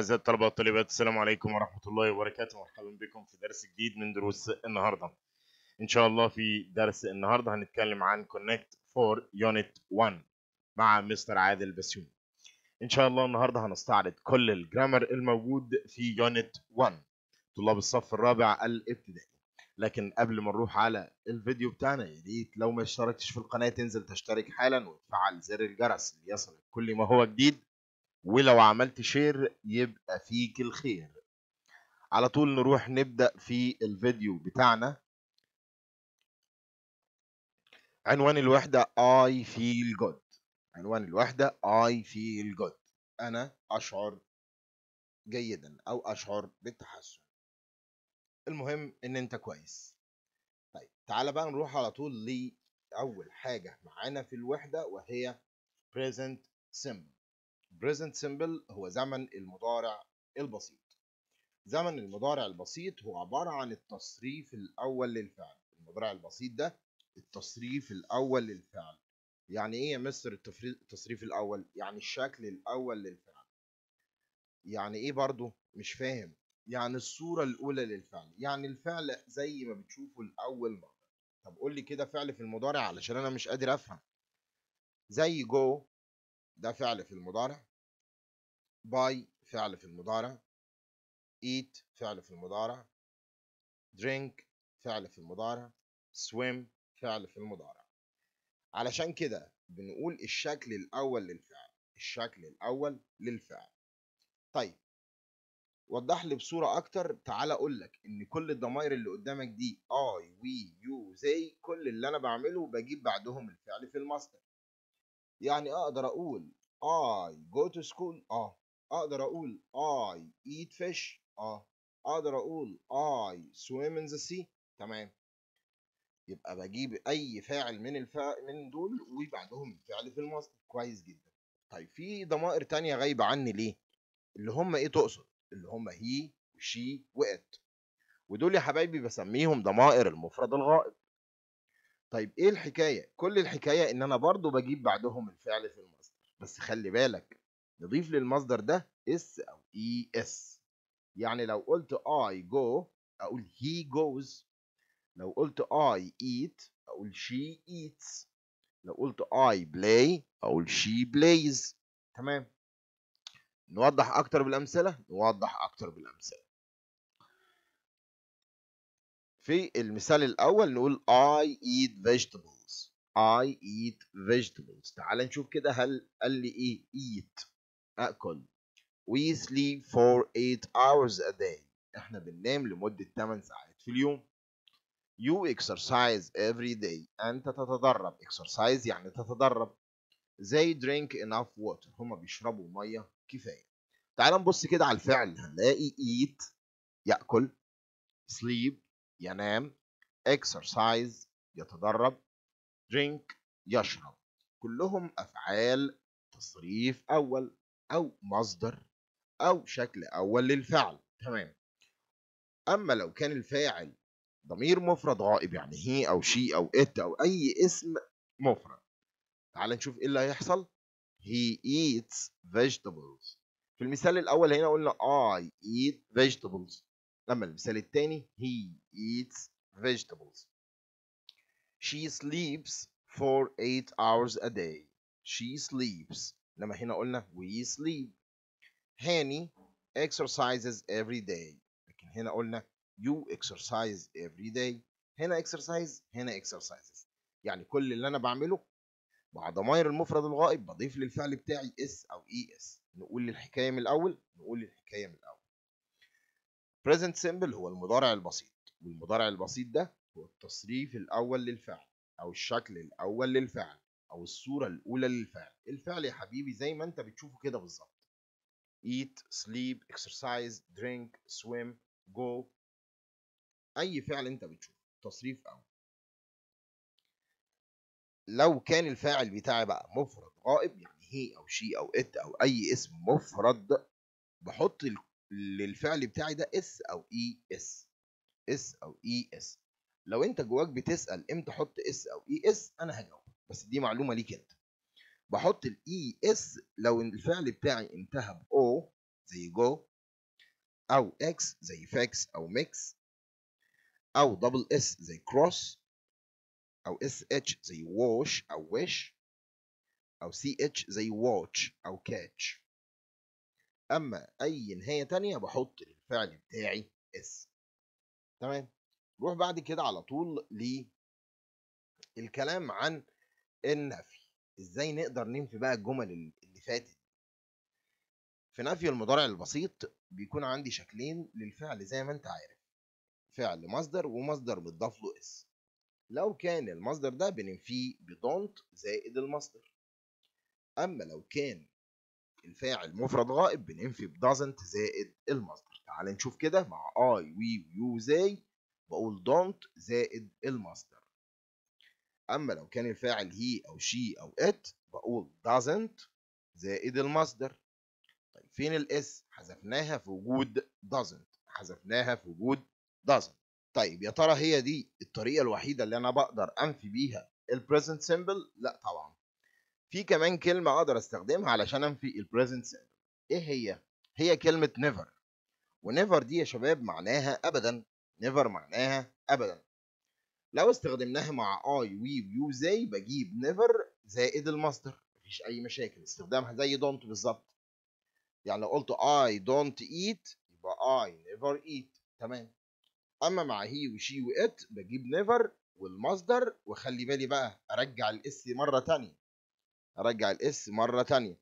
أعزائي الطلبة والطالبات السلام عليكم ورحمة الله وبركاته مرحبا بكم في درس جديد من دروس النهاردة إن شاء الله في درس النهاردة هنتكلم عن Connect for Unit 1 مع مستر عادل بسيون إن شاء الله النهاردة هنستعرض كل الجرامر الموجود في Unit 1 طلاب الصف الرابع الابتدائي لكن قبل ما نروح على الفيديو بتاعنا يا ريت لو ما اشتركتش في القناة تنزل تشترك حالا وتفعل زر الجرس ليصلك كل ما هو جديد ولو عملت شير يبقى فيك الخير على طول نروح نبدأ في الفيديو بتاعنا عنوان الوحدة I feel good عنوان الوحدة I feel good أنا أشعر جيدا أو أشعر بالتحسن المهم إن أنت كويس طيب تعالى بقى نروح على طول لأول حاجة معانا في الوحدة وهي present simple present simple هو زمن المضارع البسيط زمن المضارع البسيط هو عبارة عن التصريف الأول للفعل المضارع البسيط ده التصريف الأول للفعل يعني إيه يا مستر التصريف الأول؟ يعني الشكل الأول للفعل يعني إيه برضو؟ مش فاهم يعني الصورة الأولى للفعل يعني الفعل زي ما بتشوفه لأول مرة طب قول لي كده فعل في المضارع علشان أنا مش قادر أفهم زي جو ده فعل في المضارع باي فعل في المضارع eat فعل في المضارع drink فعل في المضارع swim فعل في المضارع علشان كده بنقول الشكل الأول للفعل الشكل الأول للفعل طيب وضح لي بصورة أكتر تعال أقول لك إن كل الضمائر اللي قدامك دي I, we, you, they كل اللي أنا بعمله بجيب بعدهم الفعل في المصدر يعني أقدر أقول I go to school آه اقدر اقول I eat fish اه اقدر اقول I swim in the sea تمام يبقى بجيب اي فاعل من الفا... من دول وبعدهم فعل في المصدر كويس جدا طيب في ضمائر تانية غايبة عني ليه اللي هم ايه تقصد اللي هم هي وشي وات ودول يا حبايبي بسميهم ضمائر المفرد الغائب طيب ايه الحكاية كل الحكاية ان انا برضو بجيب بعدهم الفعل في المصدر بس خلي بالك نضيف للمصدر ده اس او اي e اس يعني لو قلت I go اقول he goes لو قلت I eat اقول she eats لو قلت I play اقول she plays تمام نوضح اكتر بالامثله نوضح اكتر بالامثله في المثال الاول نقول I eat vegetables I eat vegetables تعال نشوف كده هل قال لي ايه eat اكل we sleep for 8 hours a day احنا بننام لمدة 8 ساعات في اليوم you exercise every day انت تتدرب exercise يعني تتدرب they drink enough water هما بيشربوا مية كفاية تعال نبص كده على الفعل هنلاقي eat يأكل sleep ينام exercise يتدرب drink يشرب كلهم أفعال تصريف أول أو مصدر أو شكل أول للفعل تمام أما لو كان الفاعل ضمير مفرد غائب يعني هي أو شي أو إت أو أي اسم مفرد تعال نشوف إيه اللي هيحصل he eats vegetables في المثال الأول هنا قلنا I eat vegetables أما المثال الثاني he eats vegetables she sleeps for 8 hours a day she sleeps انما هنا قلنا we sleep هاني exercises every day لكن هنا قلنا you exercise every day هنا exercise هنا exercises يعني كل اللي انا بعمله مع ضمائر المفرد الغائب بضيف للفعل بتاعي اس او اي e اس نقول الحكايه من الاول نقول الحكايه من الاول present simple هو المضارع البسيط والمضارع البسيط ده هو التصريف الاول للفعل او الشكل الاول للفعل او الصوره الاولى للفعل الفعل يا حبيبي زي ما انت بتشوفه كده بالظبط eat sleep exercise drink swim go اي فعل انت بتشوفه تصريف او لو كان الفاعل بتاعي بقى مفرد غائب يعني هي او شي او ات او اي اسم مفرد بحط للفعل بتاعي ده اس او اي اس اس او اي e اس لو انت جواك بتسال امتى احط اس او اي e اس انا هجاوب بس دي معلومه ليك انت بحط الاي اس e لو الفعل بتاعي انتهى ب او زي جو او اكس زي فاكس او ميكس او دبل اس زي كروس او اس اتش زي ووش او ويش او سي اتش زي واتش او كاتش اما اي نهايه تانية بحط الفعل بتاعي اس تمام نروح بعد كده على طول للكلام عن النفي ازاي نقدر ننفي بقى الجمل اللي فاتت في نفي المضارع البسيط بيكون عندي شكلين للفعل زي ما انت عارف فعل مصدر ومصدر متضاف له اس لو كان المصدر ده بننفيه بدونت زائد المصدر اما لو كان الفاعل مفرد غائب بننفي بدازنت زائد المصدر تعال نشوف كده مع اي وي ويو زي بقول دونت زائد المصدر أما لو كان الفاعل هي أو شي أو ات بقول doesn't زائد المصدر طيب فين الاس حذفناها في وجود doesn't حذفناها في وجود doesn't طيب يا ترى هي دي الطريقة الوحيدة اللي أنا بقدر أنفي بيها البريزنت سيمبل لا طبعا في كمان كلمة أقدر أستخدمها علشان أنفي البريزنت سيمبل إيه هي؟ هي كلمة never ونيفر دي يا شباب معناها أبدا نيفر معناها أبدا لو استخدمناها مع اي وي ويو زي بجيب نيفر زائد المصدر مفيش اي مشاكل استخدامها زي دونت بالظبط يعني لو قلت اي دونت ايت يبقى اي نيفر ايت تمام اما مع هي وشي وات بجيب نيفر والمصدر وخلي بالي بقى ارجع الاس مره تانية ارجع الاس مره تانية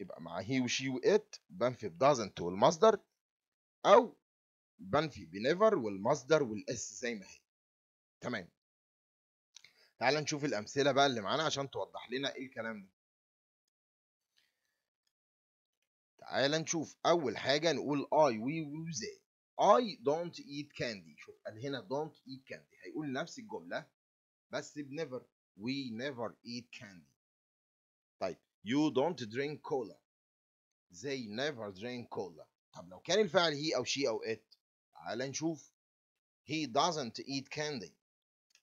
يبقى مع هي وشي وات بنفي بدازنت والمصدر او بنفي بنيفر والمصدر والاس زي ما هي تمام تعال نشوف الامثله بقى اللي معانا عشان توضح لنا ايه الكلام ده تعال نشوف اول حاجه نقول I we we they I don't eat candy شوف قال هنا don't eat candy هيقول نفس الجمله بس بنيفر we never eat candy طيب you don't drink cola they never drink cola طب لو كان الفعل he او she او it تعال نشوف he doesn't eat candy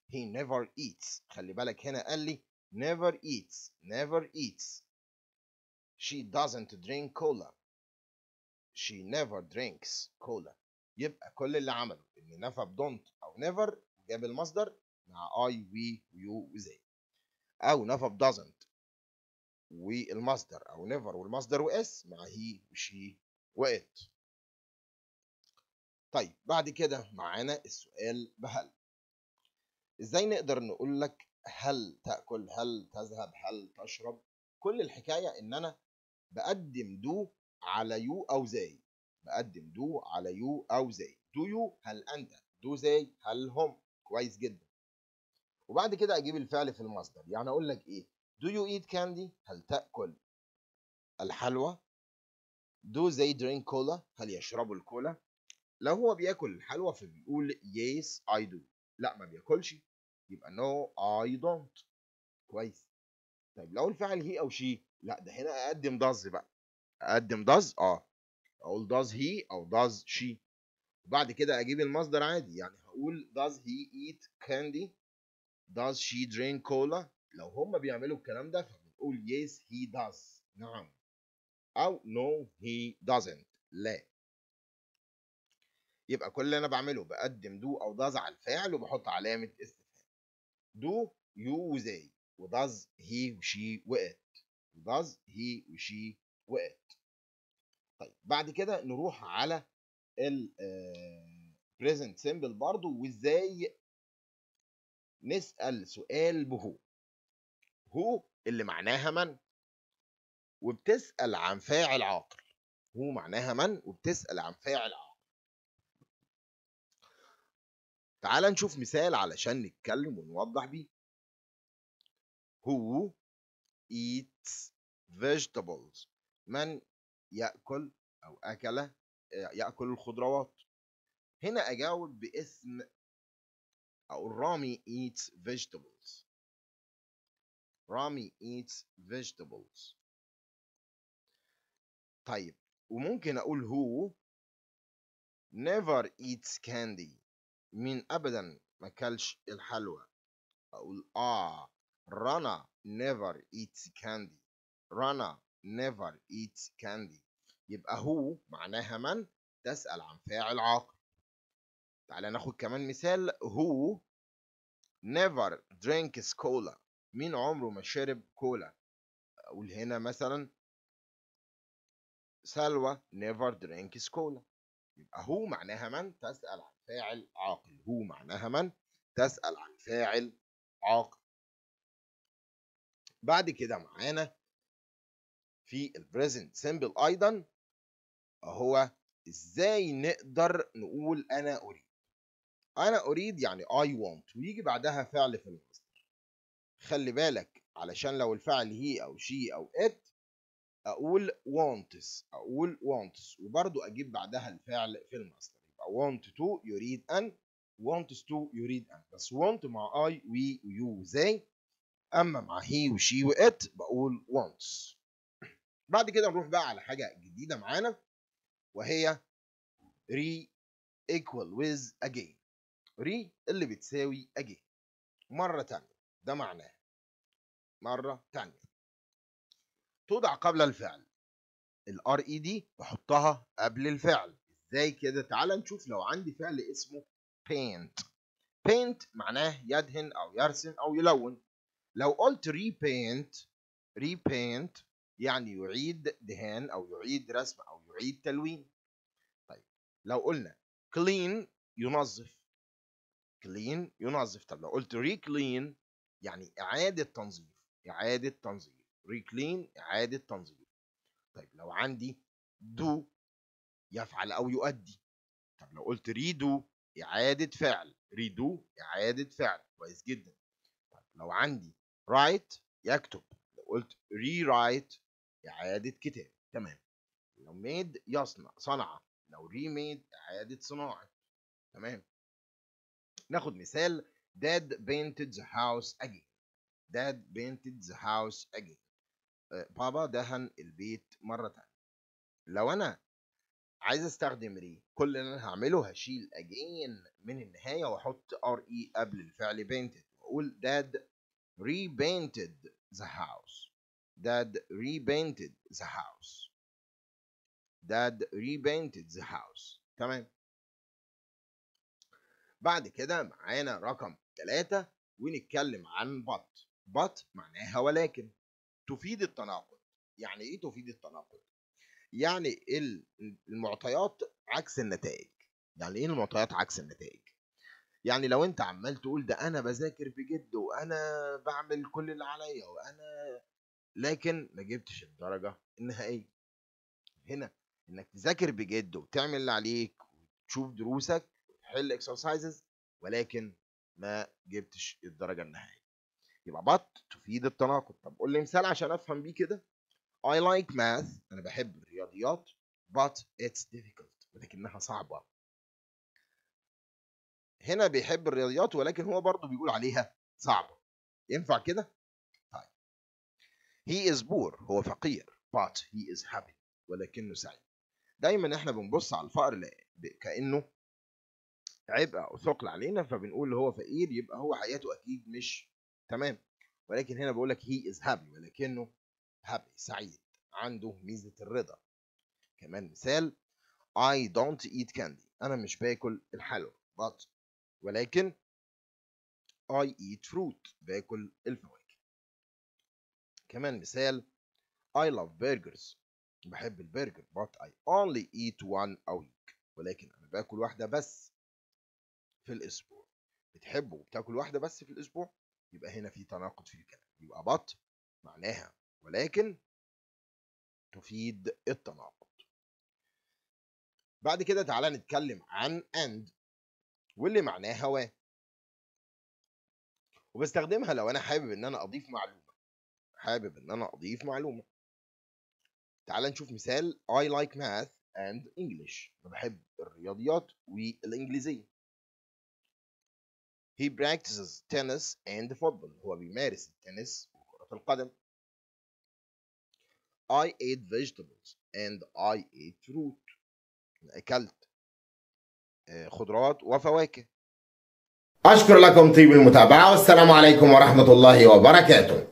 he never eats خلي بالك هنا قال لي never eats never eats she doesn't drink cola she never drinks cola يبقى كل اللي عمله ان نفى don't او never جاب المصدر مع I we you they او نفى doesn't والمصدر او never والمصدر واس مع he وشي وات طيب بعد كده معانا السؤال بهل ازاي نقدر نقول لك هل تاكل هل تذهب هل تشرب كل الحكايه ان انا بقدم دو على يو او زي بقدم دو على يو او زي دو يو هل انت دو زي هل هم كويس جدا وبعد كده اجيب الفعل في المصدر يعني اقول لك ايه do you eat candy هل تاكل الحلوى do they drink cola هل يشربوا الكولا لو هو بياكل الحلوى فبيقول يس اي دو لا ما بياكلش يبقى نو اي دونت كويس طيب لو الفعل هي او شي لا ده هنا اقدم داز بقى اقدم داز اه اقول داز هي او داز شي وبعد كده اجيب المصدر عادي يعني هقول داز هي ايت كاندي داز شي درين كولا لو هما بيعملوا الكلام ده فبنقول يس هي داز نعم او نو هي دازنت لا يبقى كل اللي انا بعمله بقدم دو او داز على الفاعل وبحط علامه استفهام do you و does he وشي وات does he وشي وات طيب بعد كده نروح على ال آه، present simple برضو وازاي نسأل سؤال بهو هو اللي معناها من وبتسأل عن فاعل عاقل هو معناها من وبتسأل عن فاعل عاقل تعال نشوف مثال علشان نتكلم ونوضح بيه هو eats vegetables من يأكل أو أكل آه، يأكل الخضروات هنا أجاوب باسم أقول رامي eats vegetables رامي eats vegetables طيب وممكن أقول هو never eats candy مين أبدا ما كلش الحلوى أقول آه رنا نيفر eats كاندي رنا نيفر eats كاندي يبقى هو معناها من تسأل عن فاعل عاقل تعالى ناخد كمان مثال هو نيفر درينكس كولا مين عمره ما شرب كولا أقول هنا مثلا سلوى نيفر درينكس كولا يبقى هو معناها من تسأل عن فاعل عاقل هو معناها من تسأل عن فاعل عاقل بعد كده معانا في البريزنت سيمبل ايضا هو ازاي نقدر نقول انا اريد انا اريد يعني اي want ويجي بعدها فعل في المصدر خلي بالك علشان لو الفعل هي او شي او ات اقول wants اقول wants وبرضو اجيب بعدها الفعل في المصدر يبقى want to يريد ان wants to يريد ان بس want مع I we you زي اما مع he وشي وات بقول wants بعد كده نروح بقى على حاجه جديده معانا وهي re equal with again re اللي بتساوي again مره تانية ده معناه مره تانية توضع قبل الفعل الار اي دي بحطها قبل الفعل ازاي كده تعال نشوف لو عندي فعل اسمه paint paint معناه يدهن او يرسم او يلون لو قلت repaint repaint يعني يعيد دهان او يعيد رسم او يعيد تلوين طيب لو قلنا clean ينظف clean ينظف طب لو قلت reclean يعني اعاده تنظيف اعاده تنظيف ريكلين إعادة تنظيم طيب لو عندي دو يفعل أو يؤدي طب لو قلت ريدو إعادة فعل ريدو إعادة فعل كويس جدا طب لو عندي رايت يكتب لو قلت ري رايت إعادة كتاب تمام لو ميد يصنع صنع لو ميد إعادة صناعة تمام ناخد مثال داد painted the house again داد painted the house again آه، بابا دهن البيت مرة تانية لو أنا عايز استخدم ري كل اللي انا هعمله هشيل اجين من النهايه واحط ار اي e قبل الفعل painted واقول dad repainted the house dad repainted the house dad repainted the house تمام بعد كده معانا رقم ثلاثة ونتكلم عن بط بط معناها ولكن تفيد التناقض يعني ايه تفيد التناقض يعني المعطيات عكس النتائج يعني ايه المعطيات عكس النتائج يعني لو انت عمال تقول ده انا بذاكر بجد وانا بعمل كل اللي عليا وانا لكن ما جبتش الدرجه النهائيه هنا انك تذاكر بجد وتعمل اللي عليك وتشوف دروسك وتحل اكسرسايزز ولكن ما جبتش الدرجه النهائيه يبقى بط تفيد التناقض طب قول لي مثال عشان افهم بيه كده I like math انا بحب الرياضيات but it's difficult ولكنها صعبه هنا بيحب الرياضيات ولكن هو برضه بيقول عليها صعبه ينفع كده طيب he is poor هو فقير but he is happy ولكنه سعيد دايما احنا بنبص على الفقر كانه عبء او ثقل علينا فبنقول هو فقير يبقى هو حياته اكيد مش تمام ولكن هنا بقول لك هي از هابي ولكنه هابي سعيد عنده ميزه الرضا كمان مثال I don't eat candy أنا مش باكل الحلوى but ولكن I eat fruit باكل الفواكه كمان مثال I love burgers بحب البرجر but I only eat one a week ولكن أنا باكل واحدة بس في الأسبوع بتحبه وبتاكل واحدة بس في الأسبوع يبقى هنا في تناقض في الكلام يبقى بط معناها ولكن تفيد التناقض بعد كده تعالى نتكلم عن and واللي معناها و وبستخدمها لو انا حابب ان انا اضيف معلومه حابب ان انا اضيف معلومه تعالى نشوف مثال I like math and English أنا بحب الرياضيات والإنجليزية He practices tennis and football هو بيمارس التنس وكرة القدم I ate vegetables and I ate fruit أكلت آه، خضروات وفواكه أشكر لكم طيب المتابعة والسلام عليكم ورحمة الله وبركاته